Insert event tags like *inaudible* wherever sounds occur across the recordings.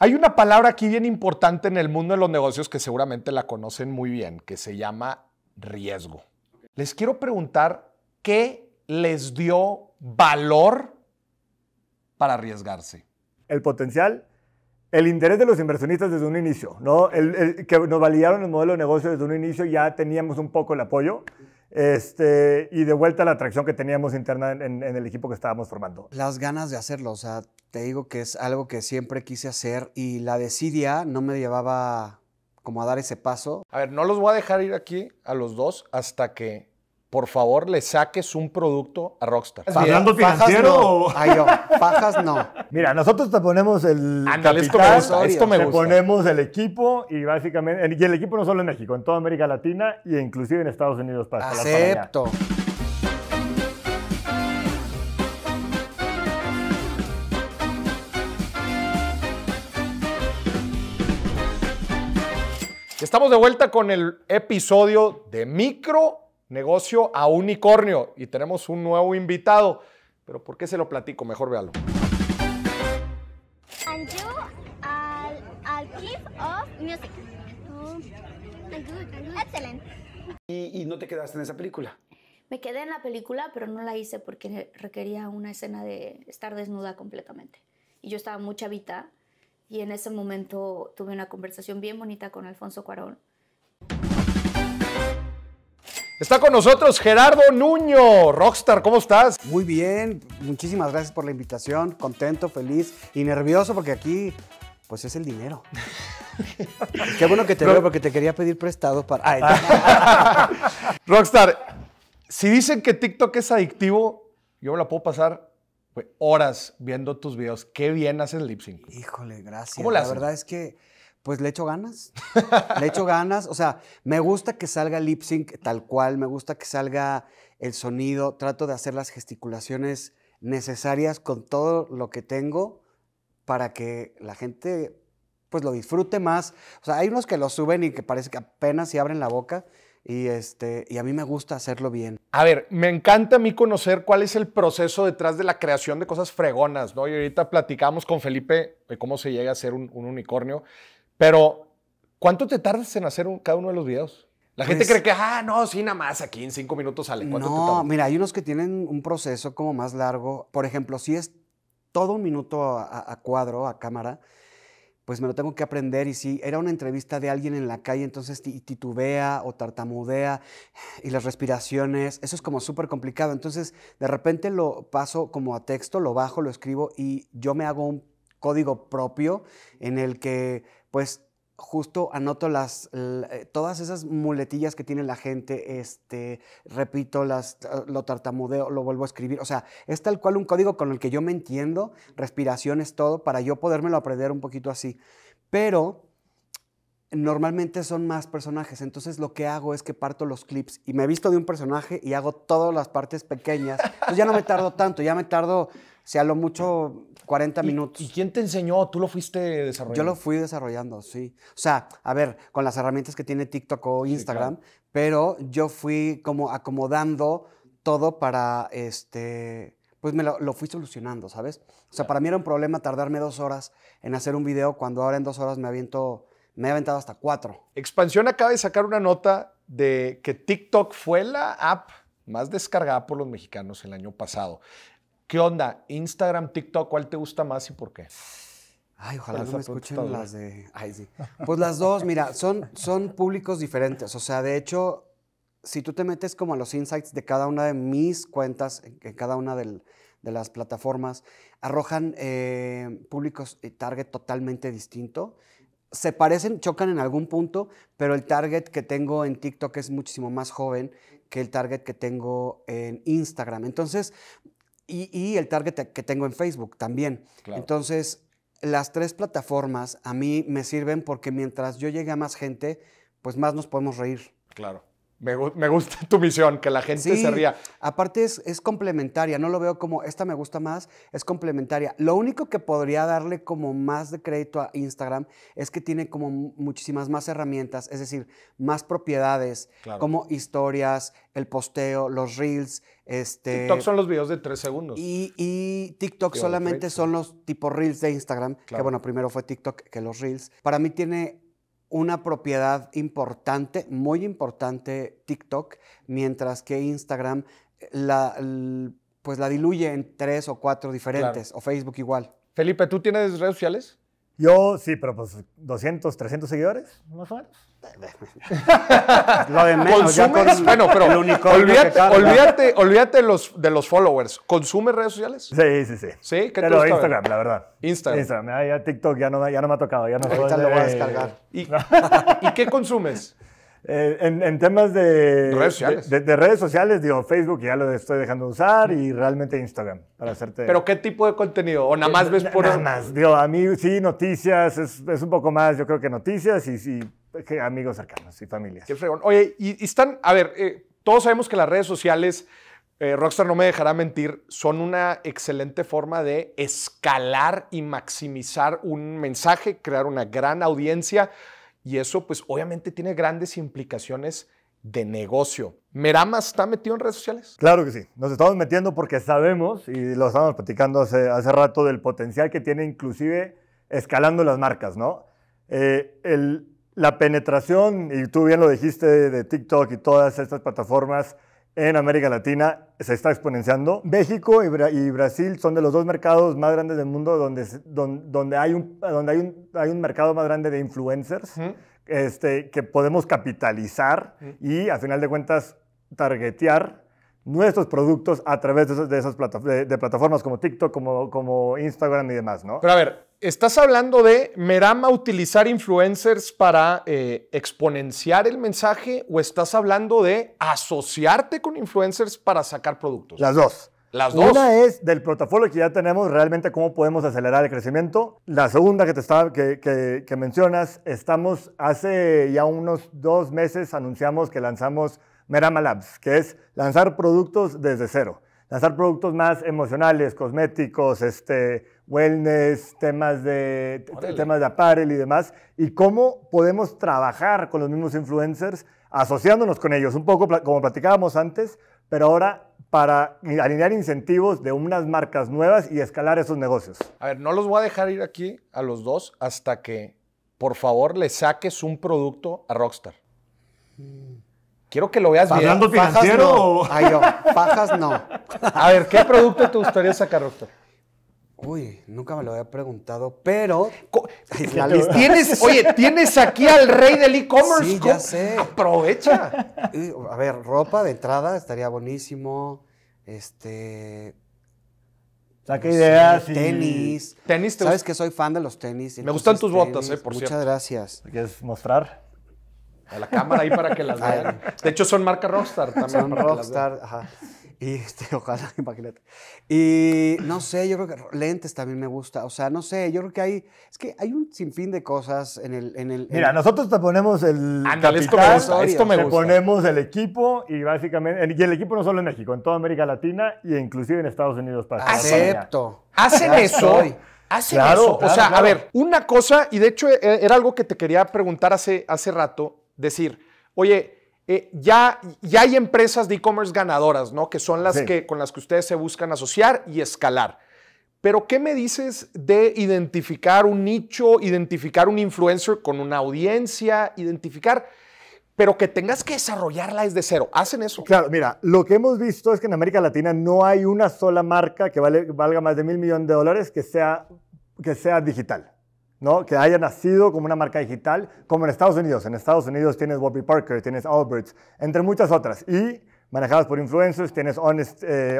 Hay una palabra aquí bien importante en el mundo de los negocios que seguramente la conocen muy bien, que se llama riesgo. Les quiero preguntar qué les dio valor para arriesgarse. El potencial, el interés de los inversionistas desde un inicio, ¿no? que nos validaron el modelo de negocio desde un inicio, ya teníamos un poco el apoyo. Este, y de vuelta la atracción que teníamos interna en, el equipo que estábamos formando. Las ganas de hacerlo, o sea, te digo que es algo que siempre quise hacer y la desidia no me llevaba como a dar ese paso. A ver, no los voy a dejar ir aquí a los dos hasta que, por favor, le saques un producto a Rockstar. ¿Hablando financiero? no. no. *laughs* Mira, nosotros te ponemos el capital, esto me gusta, te ponemos el equipo y básicamente, y el equipo no solo en México, en toda América Latina e inclusive en Estados Unidos. Para Acepto. Estamos de vuelta con el episodio de micro negocio a unicornio y tenemos un nuevo invitado. Pero ¿por qué se lo platico? Mejor véalo. music. Y, y no te quedaste en esa película. Me quedé en la película, pero no la hice porque requería una escena de estar desnuda completamente. Y yo estaba muy chavita y en ese momento tuve una conversación bien bonita con Alfonso Cuarón. Está con nosotros Gerardo Nuño, Rockstar, ¿cómo estás? Muy bien, muchísimas gracias por la invitación, contento, feliz y nervioso porque aquí pues es el dinero. *laughs* Qué bueno que te veo porque te quería pedir prestado para... *laughs* Rockstar, si dicen que TikTok es adictivo, yo me la puedo pasar horas viendo tus videos. Qué bien haces lip sync. Híjole, gracias. la verdad es que pues le echo ganas. *laughs* le echo ganas. O sea, me gusta que salga lip sync tal cual, me gusta que salga el sonido. Trato de hacer las gesticulaciones necesarias con todo lo que tengo para que la gente pues lo disfrute más. O sea, hay unos que lo suben y que parece que apenas si abren la boca. Y, este, y a mí me gusta hacerlo bien. A ver, me encanta a mí conocer cuál es el proceso detrás de la creación de cosas fregonas, ¿no? Y ahorita platicamos con Felipe de cómo se llega a ser un, unicornio, pero ¿cuánto te tardas en hacer un, cada uno de los videos? La gente pues cree que, ah, no, sí, nada más, aquí en cinco minutos sale. No, mira, hay unos que tienen un proceso como más largo. Por ejemplo, si es todo un minuto a, a cuadro, a cámara, pues me lo tengo que aprender y si era una entrevista de alguien en la calle, entonces titubea o tartamudea *sighs* y las respiraciones, eso es como súper complicado. Entonces de repente lo paso como a texto, lo bajo, lo escribo y yo me hago un código propio en el que pues justo anoto las, eh, todas esas muletillas que tiene la gente, este, repito, las, ah, lo tartamudeo, lo vuelvo a escribir. O sea, es tal cual un código con el que yo me entiendo, respiraciones, todo, para yo podérmelo aprender un poquito así. Pero normalmente son más personajes. Entonces lo que hago es que parto los clips y me visto de un personaje y hago todas las partes pequeñas. ya no me tardo tanto, ya me tardo sea, lo mucho 40 minutos. ¿Y, quién te enseñó? ¿Tú lo fuiste desarrollando? Yo lo fui desarrollando, sí. O sea, a ver, con las herramientas que tiene TikTok o Instagram, pero yo fui como acomodando todo para, este, pues me lo, fui solucionando, ¿sabes? O sea, para mí era un problema tardarme dos horas en hacer un video cuando ahora en dos horas me aviento, me he aventado hasta cuatro. Expansión acaba de sacar una nota de que TikTok fue la app más descargada por los mexicanos el año pasado. ¿Qué onda? Instagram, TikTok, ¿cuál te gusta más y por qué? Ay, ojalá no me escuchen las de. Ay, sí. Pues las dos, mira, son, son públicos diferentes. O sea, de hecho, si tú te metes como a los insights de cada una de mis cuentas, en cada una de las plataformas, arrojan eh, públicos y target totalmente distinto. Se parecen, chocan en algún punto, pero el target que tengo en TikTok es muchísimo más joven que el target que tengo en Instagram. Entonces, y, el target que tengo en Facebook también. Entonces, las tres plataformas a mí me sirven porque mientras yo llegue a más gente, pues más nos podemos reír. Claro. Me, gusta *laughs* tu misión, que la gente se ría. Aparte es, complementaria, no lo veo como esta me gusta más, es complementaria. Lo único que podría darle como más de crédito a Instagram es que tiene como muchísimas más herramientas, es decir, más propiedades, como historias, el posteo, los reels. Este, TikTok son los videos de tres segundos. Y, TikTok solamente son los tipo reels de Instagram, que bueno, primero fue TikTok que los reels. Para mí tiene una propiedad importante, muy importante TikTok, mientras que Instagram eh, la, pues la diluye en tres o cuatro diferentes, o Facebook igual. Felipe, ¿tú tienes redes sociales? Yo sí, pero pues 200, 300 seguidores, más o menos. *laughs* Lo de menos. Ya con, bueno, pero olvídate, olvídate, olvídate los, de los followers. ¿Consumes redes sociales? Sí, sí, sí. ¿Sí? ¿Qué pero Instagram, la verdad. Instagram. Ah, ya, TikTok ya no, ya no me ha tocado. Ya no lo voy a descargar. *laughs* ¿Y qué consumes? Eh, en, temas de redes sociales, de, redes sociales digo, Facebook ya lo estoy dejando de usar y realmente Instagram para hacerte... ¿Pero qué tipo de contenido? ¿O nada eh, más ves por...? Nada más, digo, a mí sí, noticias, es, un poco más, yo creo que noticias y, amigos cercanos y familias. Qué fregón. Oye, y, están, a ver, eh, todos sabemos que las redes sociales, Rockstar no me dejará mentir, son una excelente forma de escalar y maximizar un mensaje, crear una gran audiencia, y eso pues obviamente tiene grandes implicaciones de negocio. ¿Merama está metido en redes sociales? Claro que sí. Nos estamos metiendo porque sabemos, y lo estábamos platicando hace, rato, del potencial que tiene inclusive escalando las marcas, ¿no? Eh, la penetración, y tú bien lo dijiste, de TikTok y todas estas plataformas, en América Latina se está exponenciando. México y, Brasil son de los dos mercados más grandes del mundo donde, donde, hay, un, donde hay, un, hay un mercado más grande de influencers este, que podemos capitalizar y a final de cuentas targetear nuestros productos a través de, esas, de esas plataformas como TikTok, como, como Instagram y demás, ¿no? Pero a ver, estás hablando de Merama utilizar influencers para eh, exponenciar el mensaje o estás hablando de asociarte con influencers para sacar productos? Las dos. Las dos. Una es del protocolo que ya tenemos, realmente cómo podemos acelerar el crecimiento. La segunda que, te que mencionas, estamos hace ya unos dos meses anunciamos que lanzamos Merama Labs, que es lanzar productos desde cero. Lanzar productos más emocionales, cosméticos, este, wellness, temas de, temas de apparel y demás, y cómo podemos trabajar con los mismos influencers asociándonos con ellos, un poco como platicábamos antes, pero ahora para alinear incentivos de unas marcas nuevas y escalar esos negocios. A ver, no los voy a dejar ir aquí a los dos hasta que, por favor, le saques un producto a Rockstar. Quiero que lo veas bien. ¿Hablando financiero no. Pajas Ay, yo. no. A ver, ¿qué producto te gustaría sacar, Rockstar? Uy, nunca me lo había preguntado, pero. ¿Tienes, oye, tienes aquí al rey del e-commerce. Sí, ya sé. Aprovecha. A ver, ropa de entrada estaría buenísimo. Este. Saca ideas. tenis. Tenis. Te Sabes que soy fan de los tenis. Me gustan tus botas, eh, por cierto. Muchas gracias. ¿Quieres mostrar? A la cámara ahí para que las vean. De hecho, son marca Rockstar también. Son Rockstar, ajá. Y este, *laughs* ojalá, imagínate. Y no sé, yo creo que lentes también me gusta. O sea, no sé, yo creo que hay. Es que hay un sinfín de cosas en el. En el Mira, nosotros te ponemos el. Andale, ah, capital, esto me te ponemos el equipo y básicamente. Y el equipo no solo en México, en toda América Latina e inclusive en Estados Unidos. Para Acepto. Hacen eso. Hacen eso. o sea, a ver, una cosa, y de hecho e, era algo que te quería preguntar hace, hace rato: decir, oye eh, ya, ya, hay empresas de e-commerce ganadoras, ¿no? Que son las que, con las que ustedes se buscan asociar y escalar. Pero, ¿qué me dices de identificar un nicho, identificar un influencer con una audiencia, identificar, pero que tengas que desarrollarla desde cero? ¿Hacen eso? Claro, mira, lo que hemos visto es que en América Latina no hay una sola marca que valga más de mil millones de dólares que sea, que sea digital que haya nacido como una marca digital, como en Estados Unidos. En Estados Unidos tienes Bobby Parker, tienes Alberts, entre muchas otras. Y manejadas por influencers, tienes Honest, de eh,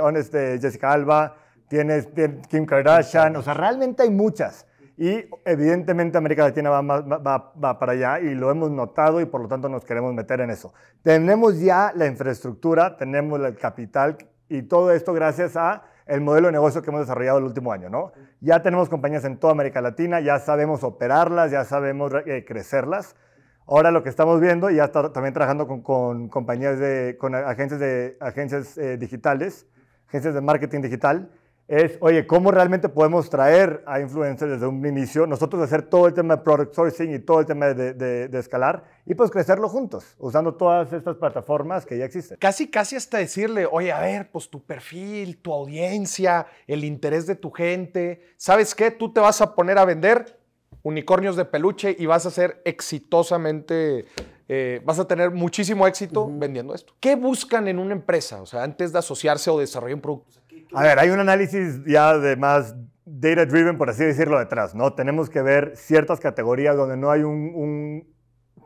eh, Jessica Alba, tienes, Kim Kardashian, o sea, realmente hay muchas. Y evidentemente América Latina va, para allá y lo hemos notado y por lo tanto nos queremos meter en eso. Tenemos ya la infraestructura, tenemos el capital y todo esto gracias a el modelo de negocio que hemos desarrollado el último año, Ya tenemos compañías en toda América Latina, ya sabemos operarlas, ya sabemos eh, crecerlas. Ahora lo que estamos viendo, y ya también trabajando con, compañías con agencias, de, agencias eh, digitales, agencias de marketing digital, es, oye, ¿cómo realmente podemos traer a influencers desde un inicio? Nosotros hacer todo el tema de product sourcing y todo el tema de, escalar y pues crecerlo juntos, usando todas estas plataformas que ya existen. Casi, casi hasta decirle, oye, a ver, pues tu perfil, tu audiencia, el interés de tu gente, ¿sabes qué? Tú te vas a poner a vender unicornios de peluche y vas a ser exitosamente eh, vas a tener muchísimo éxito vendiendo esto. ¿Qué buscan en una empresa? O sea, antes de asociarse o desarrollar un producto. A ver, hay un análisis ya de más data driven, por así decirlo, detrás, ¿no? Tenemos que ver ciertas categorías donde no hay un,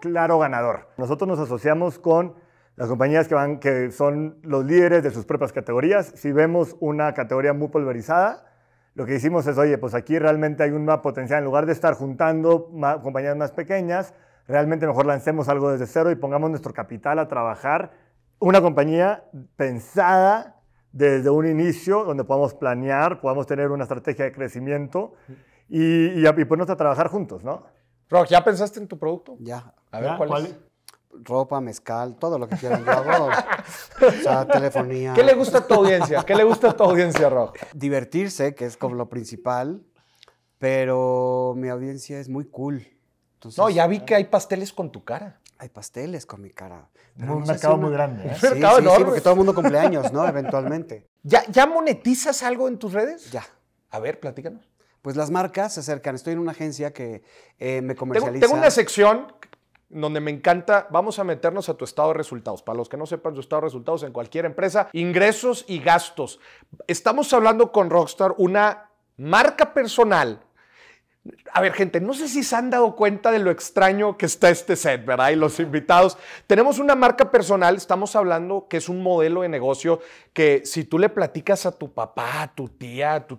claro ganador. Nosotros nos asociamos con las compañías que, van, que son los líderes de sus propias categorías. Si vemos una categoría muy pulverizada, lo que hicimos es, oye, pues aquí realmente hay una potencial, en lugar de estar juntando compañías más pequeñas, realmente mejor lancemos algo desde cero y pongamos nuestro capital a trabajar una compañía pensada desde un inicio donde podamos planear, podamos tener una estrategia de crecimiento y, ponernos a trabajar juntos, ¿no? Rock, ¿ya pensaste en tu producto? Ya. A ver, ¿cuál, es? ropa, mezcal, todo lo que quieran. Yo *laughs* telefonía. ¿Qué le gusta a tu audiencia? ¿Qué le gusta a tu audiencia, Rock? Divertirse, que es como lo principal, pero mi audiencia es muy cool. no, ya vi que hay pasteles con tu cara hay pasteles con mi cara. un mercado muy grande. Sí, sí, porque todo el mundo años, ¿no? Eventualmente. *laughs* ¿Ya, monetizas algo en tus redes? Ya. A ver, platícanos. Pues las marcas se acercan. Estoy en una agencia que eh, me comercializa. Tengo, una sección donde me encanta, vamos a meternos a tu estado de resultados. Para los que no sepan, su estado de resultados en cualquier empresa, ingresos y gastos. Estamos hablando con Rockstar, una marca personal a ver, gente, no sé si se han dado cuenta de lo extraño que está este set, ¿verdad? Y los invitados. Tenemos una marca personal, estamos hablando que es un modelo de negocio que si tú le platicas a tu papá, a tu tía, a tu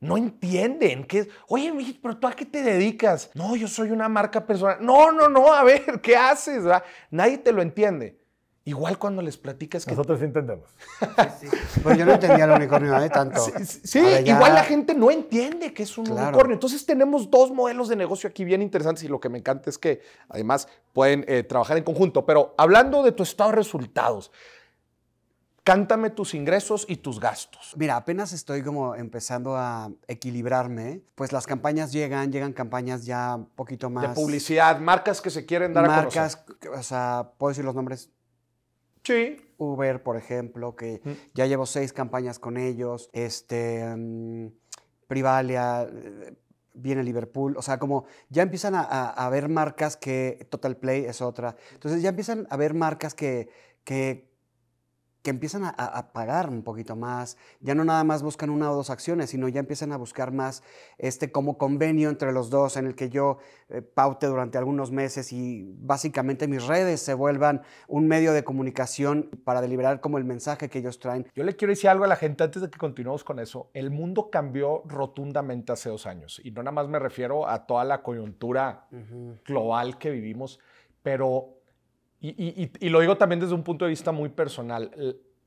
no entienden que, oye, pero tú a qué te dedicas? No, yo soy una marca personal. No, no, no, a ver, *laughs* ¿qué haces? ¿verdad? Nadie te lo entiende. Igual cuando les platicas que... Nosotros entendemos. Pues yo no entendía el unicornio de tanto. Sí, igual la gente no entiende que es un unicornio. Entonces tenemos dos modelos de negocio aquí bien interesantes y lo que me encanta es que además pueden eh, trabajar en conjunto. Pero hablando de tu estado de resultados, cántame tus ingresos y tus gastos. Mira, apenas estoy como empezando a equilibrarme, pues las campañas llegan, llegan campañas ya un poquito más... De publicidad, marcas que se quieren dar a conocer. Marcas, o sea, puedo decir los nombres Uber, por ejemplo, que ya llevo seis campañas con ellos. Este. Mm, Privalia. Eh, viene Liverpool, o sea, como ya empiezan a, ver marcas que Total Play es otra. Entonces ya empiezan a ver marcas que, que que empiezan a, pagar un poquito más, ya no nada más buscan una o dos acciones, sino ya empiezan a buscar más este como convenio entre los dos en el que yo eh, paute durante algunos meses y básicamente mis redes se vuelvan un medio de comunicación para deliberar como el mensaje que ellos traen. Yo le quiero decir algo a la gente antes de que continuemos con eso. El mundo cambió rotundamente hace dos años y no nada más me refiero a toda la coyuntura global que vivimos, pero y, lo digo también desde un punto de vista muy personal.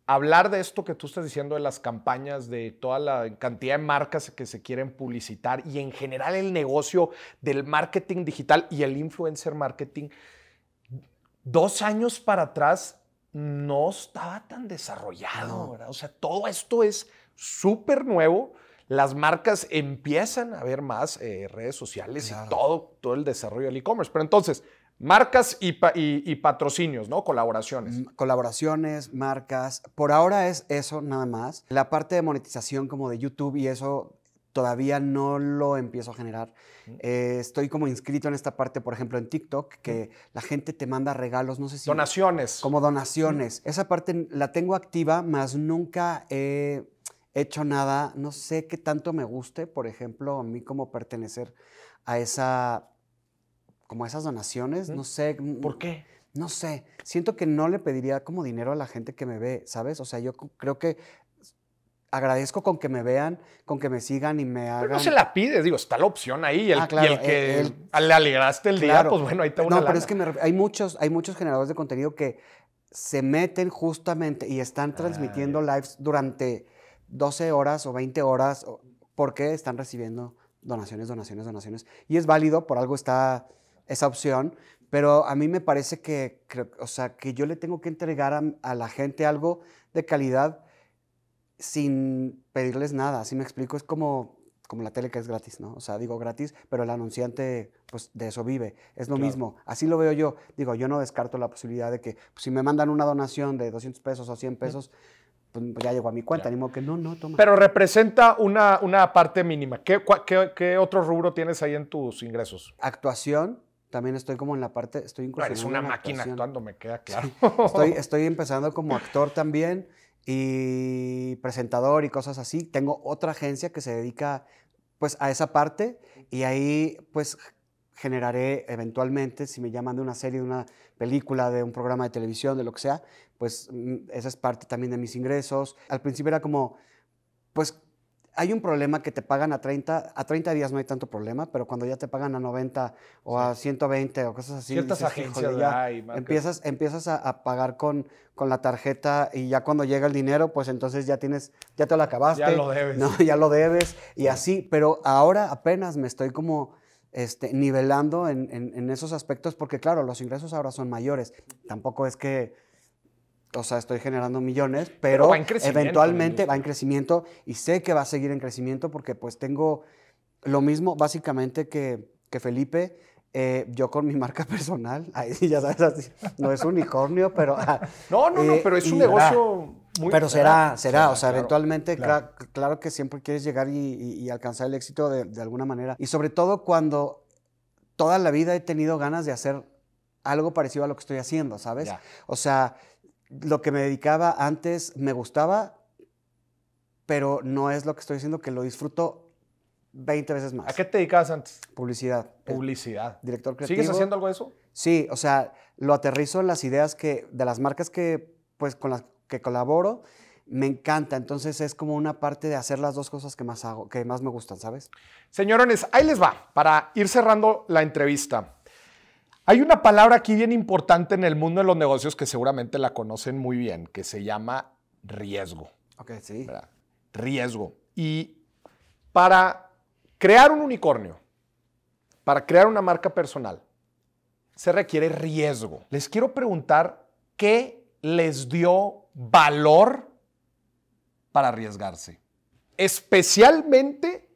Hablar de esto que tú estás diciendo de las campañas, de toda la cantidad de marcas que se quieren publicitar y en general el negocio del marketing digital y el influencer marketing, dos años para atrás no estaba tan desarrollado. ¿verdad? O sea, todo esto es súper nuevo. Las marcas empiezan a ver más eh, redes sociales y todo, todo el desarrollo del e-commerce. Pero entonces, Marcas y, patrocinios, ¿no? Colaboraciones. Colaboraciones, marcas. Por ahora es eso nada más. La parte de monetización como de YouTube y eso todavía no lo empiezo a generar. Eh, estoy como inscrito en esta parte, por ejemplo, en TikTok, que la gente te manda regalos, no sé si... Donaciones. Como donaciones. Esa parte la tengo activa, más nunca he hecho nada. No sé qué tanto me guste, por ejemplo, a mí como pertenecer a esa como esas donaciones, no sé. Mm, ¿Por qué? No sé, siento que no le pediría como dinero a la gente que me ve, ¿sabes? O sea, yo creo que agradezco con que me vean, con que me sigan y me hagan. Pero no se la pides, digo, está la opción ahí. El, ah, y el que ah, le alegraste el día, pues bueno, ahí está una. No, pero es que hay, muchos, hay muchos generadores de contenido que se meten justamente y están ah, transmitiendo lives durante 12 horas o 20 horas porque están recibiendo donaciones, donaciones, donaciones. Y es válido, por algo está esa opción, pero a mí me parece que, o sea, que yo le tengo que entregar a, la gente algo de calidad sin pedirles nada, así me explico, es como, como la tele que es gratis, ¿no? O sea, digo gratis, pero el anunciante, pues de eso vive, es lo mismo, así lo veo yo, digo, yo no descarto la posibilidad de que pues, si me mandan una donación de 200 pesos o 100 pesos, pues, ya llegó a mi cuenta, ni modo que no, no, toma. Pero representa una, una parte mínima, ¿Qué, qué, qué otro rubro tienes ahí en tus ingresos? Actuación, también estoy como en la parte, estoy incluso Eres una máquina actuando, me queda claro. *laughs* estoy, *laughs* estoy empezando como actor también y presentador y cosas así. Tengo otra agencia que se dedica pues a esa parte y ahí pues generaré eventualmente, si me llaman de una serie, de una película, de un programa de televisión, de lo que sea, pues mm, esa es parte también de mis ingresos. Al principio era como, pues hay un problema que te pagan a 30, a 30 días no hay tanto problema, pero cuando ya te pagan a 90 o a 120 o cosas así. empiezas, empiezas a, pagar con, con, la tarjeta y ya cuando llega el dinero, pues entonces ya tienes, ya te lo acabaste. Ya lo debes. ya lo debes y así, pero ahora apenas me estoy como... Este, nivelando en esos aspectos, porque claro, los ingresos ahora son mayores. Tampoco es que o sea, estoy generando millones, pero, eventualmente va en crecimiento y sé que va a seguir en crecimiento porque pues tengo lo mismo básicamente que, Felipe. Eh, yo con mi *laughs* marca personal, ahí ya sabes, no es unicornio, pero... Ah, *laughs* no, no, no, eh, pero es un negocio ah, muy... Pero será, será, o sea, eventualmente, claro. que siempre quieres llegar y, alcanzar el éxito de, alguna manera. Y sobre todo cuando toda la vida he tenido ganas de hacer algo parecido a lo que estoy haciendo, ¿sabes? O sea, lo que me dedicaba antes me gustaba, pero no es lo que estoy diciendo, que lo disfruto 20 veces más. ¿A qué te dedicabas antes? Publicidad. Publicidad. director creativo. ¿Sigues haciendo algo de eso? Sí, o sea, lo aterrizo en las ideas que, de las marcas que, pues, con las que colaboro, me encanta. Entonces es como una parte de hacer las dos cosas que más hago, que más me gustan, ¿sabes? Señorones, ahí les va, para ir cerrando la entrevista. Hay una palabra aquí bien importante en el mundo de los negocios que seguramente la conocen muy bien, que se llama riesgo. Ok, sí. Riesgo. Y para crear un unicornio, para crear una marca personal, se requiere riesgo. Les quiero preguntar qué les dio valor para arriesgarse, especialmente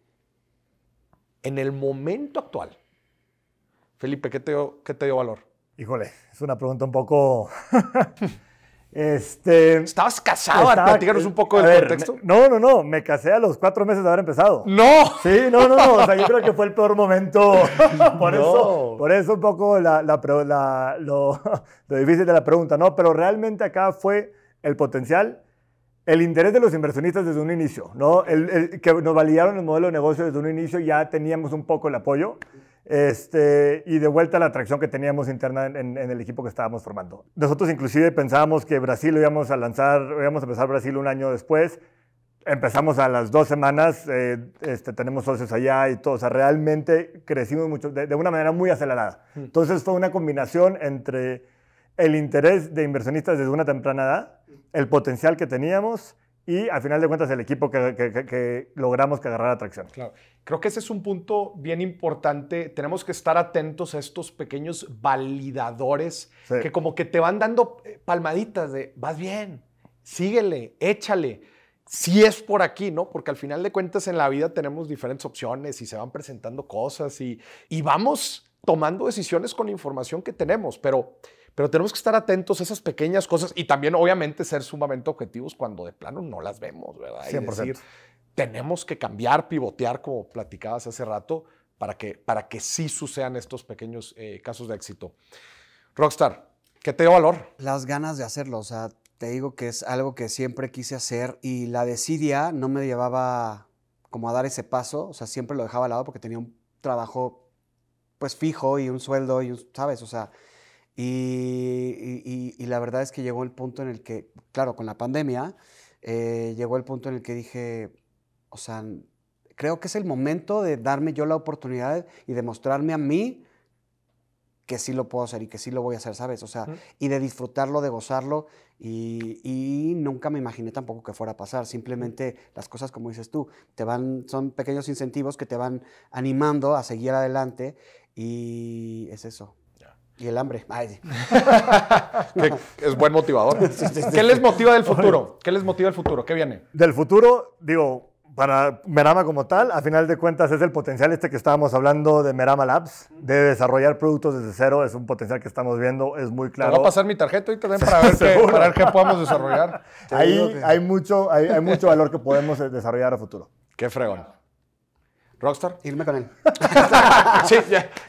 en el momento actual. Felipe, ¿qué te dio, te valor? Híjole, es una pregunta un poco... *laughs* este, ¿Estabas casado? Estaba, Platícanos un poco del contexto. no, no, no. Me casé a los cuatro meses de haber empezado. ¡No! Sí, no, no, no. O sea, yo creo que fue el peor momento. *laughs* por, eso, por eso un poco la, la, *laughs* lo, difícil de la pregunta, ¿no? Pero realmente acá fue el potencial, el interés de los inversionistas desde un inicio, ¿no? el, que nos validaron el modelo de negocio desde un inicio, ya teníamos un poco el apoyo. Este, y de vuelta a la atracción que teníamos interna en, el equipo que estábamos formando. Nosotros inclusive pensábamos que Brasil íbamos a lanzar, íbamos a empezar Brasil un año después. Empezamos a las dos semanas, eh, este, tenemos socios allá y todo, o sea, realmente crecimos mucho, de, de una manera muy acelerada. Mm. Entonces fue una combinación entre el interés de inversionistas desde una temprana edad, el potencial que teníamos, y al final de cuentas el equipo que, logramos que agarrar atracción. Claro. Creo que ese es un punto bien importante. Tenemos que estar atentos a estos pequeños validadores que como que te van dando eh, palmaditas de, vas bien, síguele, échale. Si es por aquí, ¿no? Porque al final de cuentas en la vida tenemos diferentes opciones y se van presentando cosas y, y vamos tomando decisiones con la información que tenemos, pero pero tenemos que estar atentos a esas pequeñas cosas y también, obviamente, ser sumamente objetivos cuando de plano no las vemos, ¿verdad? 100%. decir, tenemos que cambiar, pivotear, como platicabas hace rato, para que, para que sí sucedan estos pequeños eh, casos de éxito. Rockstar, ¿qué te dio valor? Las ganas de hacerlo, o sea, te digo que es algo que siempre quise hacer y la desidia no me llevaba como a dar ese paso, o sea, siempre lo dejaba al lado porque tenía un trabajo pues fijo y un sueldo y ¿sabes? O sea, y, la verdad es que llegó el punto en el que, claro, con la pandemia, eh, llegó el punto en el que dije, o sea, creo que es el momento de darme yo la oportunidad y demostrarme a mí que sí lo puedo hacer y que sí lo voy a hacer, ¿sabes? O sea, y de disfrutarlo, de gozarlo, y, y, nunca me imaginé tampoco que fuera a pasar. Simplemente las cosas, como dices tú, te van, son pequeños incentivos que te van animando a seguir adelante, y es eso. Y el hambre. *laughs* es buen motivador. *laughs* ¿Qué les motiva del futuro? ¿Qué les motiva el futuro? ¿Qué viene? Del futuro, digo, para Merama como tal, a final de cuentas es el potencial este que estábamos hablando de Merama Labs, de desarrollar productos desde cero, es un potencial que estamos viendo, es muy claro. voy a pasar mi tarjeta y también *laughs* para ver, qué, podemos desarrollar. Ahí hay mucho, hay, hay mucho valor que podemos eh, desarrollar a futuro. Qué fregón. Rockstar. Irme con él. *laughs* sí,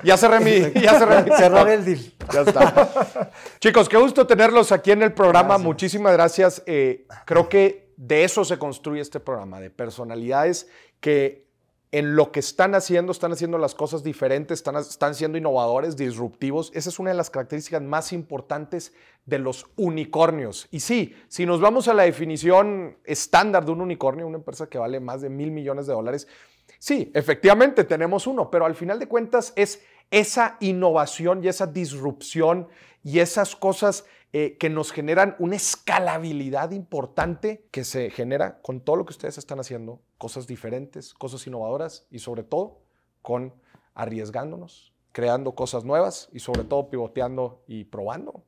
ya, cerré mi. *laughs* Ya cerré el deal. Ya está. Chicos, qué gusto tenerlos aquí en el programa. Muchísimas gracias. Eh, creo que de eso se construye este programa, de personalidades que en lo que están haciendo, están haciendo las cosas diferentes, están, están siendo innovadores, disruptivos. Esa es una de las características más importantes de los unicornios. Y sí, si nos vamos a la definición estándar de un unicornio, una empresa que vale más de mil millones de dólares, Sí, efectivamente tenemos uno, pero al final de cuentas es esa innovación y esa disrupción y esas cosas eh, que nos generan una escalabilidad importante que se genera con todo lo que ustedes están haciendo, cosas diferentes, cosas innovadoras y sobre todo con arriesgándonos, creando cosas nuevas y sobre todo pivoteando y probando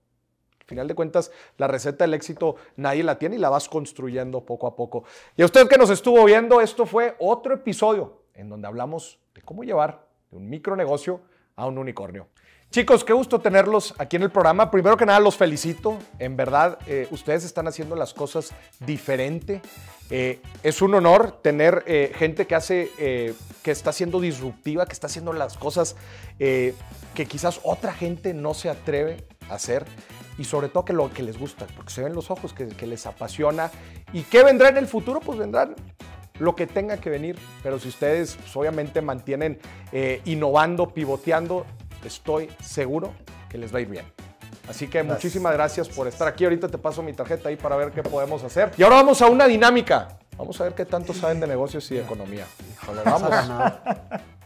final de cuentas, la receta del éxito nadie la tiene y la vas construyendo poco a poco. Y a usted que nos estuvo viendo, esto fue otro episodio en donde hablamos de cómo llevar de un micronegocio a un unicornio. Chicos, qué gusto tenerlos aquí en el programa. Primero que nada, los felicito. En verdad, eh, ustedes están haciendo las cosas diferente. Eh, es un honor tener eh, gente que hace, que está siendo disruptiva, que está haciendo las cosas que quizás otra gente no se atreve a hacer y sobre todo que lo que les gusta, porque se ven los ojos que, les apasiona. ¿Y qué vendrá en el futuro? Pues vendrán lo que tenga que venir, pero si ustedes pues, obviamente mantienen eh, innovando, pivoteando, estoy seguro que les va a ir bien. Así que muchísimas gracias por estar aquí. Ahorita te paso mi tarjeta ahí para ver qué podemos hacer. Y ahora vamos a una dinámica. Vamos a ver qué tanto saben de negocios y de economía. vamos.